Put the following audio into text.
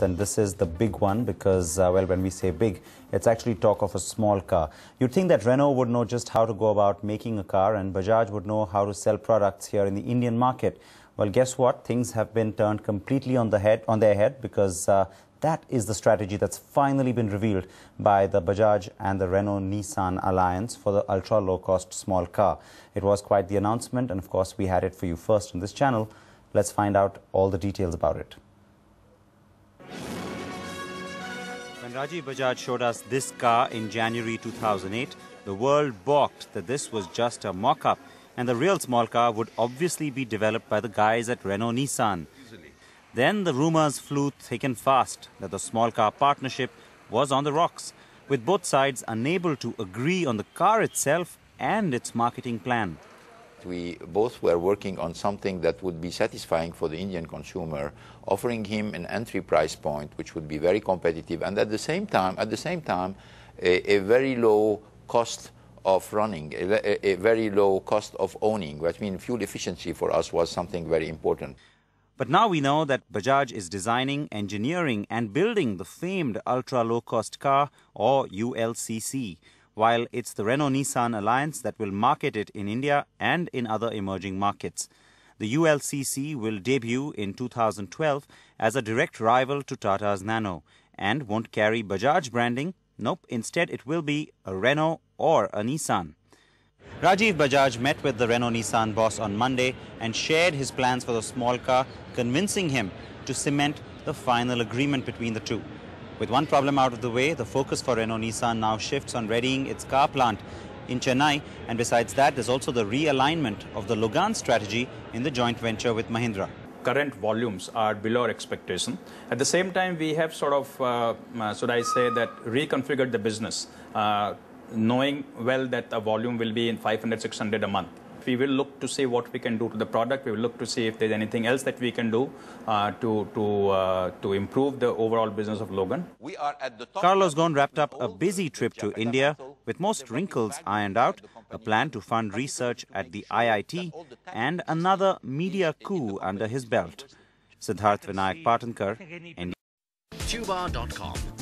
And this is the big one because, uh, well, when we say big, it's actually talk of a small car. You'd think that Renault would know just how to go about making a car and Bajaj would know how to sell products here in the Indian market. Well, guess what? Things have been turned completely on, the head, on their head because uh, that is the strategy that's finally been revealed by the Bajaj and the Renault-Nissan alliance for the ultra-low-cost small car. It was quite the announcement, and of course, we had it for you first on this channel. Let's find out all the details about it. When Rajiv Bajaj showed us this car in January 2008, the world balked that this was just a mock-up and the real small car would obviously be developed by the guys at Renault Nissan. Then the rumors flew thick and fast that the small car partnership was on the rocks, with both sides unable to agree on the car itself and its marketing plan we both were working on something that would be satisfying for the Indian consumer, offering him an entry price point which would be very competitive, and at the same time, at the same time, a, a very low cost of running, a, a very low cost of owning. I mean, fuel efficiency for us was something very important. But now we know that Bajaj is designing, engineering, and building the famed ultra low cost car or ULCC while it's the Renault Nissan alliance that will market it in India and in other emerging markets. The ULCC will debut in 2012 as a direct rival to Tata's Nano and won't carry Bajaj branding. Nope, instead it will be a Renault or a Nissan. Rajiv Bajaj met with the Renault Nissan boss on Monday and shared his plans for the small car, convincing him to cement the final agreement between the two. With one problem out of the way, the focus for Renault Nissan now shifts on readying its car plant in Chennai. And besides that, there's also the realignment of the Logan strategy in the joint venture with Mahindra current volumes are below expectation. At the same time, we have sort of, uh, uh should I say, that reconfigured the business, uh, knowing well that the volume will be in 500, 600 a month we will look to see what we can do to the product. We will look to see if there's anything else that we can do uh, to to uh, to improve the overall business of Logan. We are at the top Carlos Ghosn wrapped up a busy trip to India with most wrinkles ironed out, a plan to fund research at the IIT, and another media coup under his belt. Siddharth Vinayak Patankar, Tubar.com.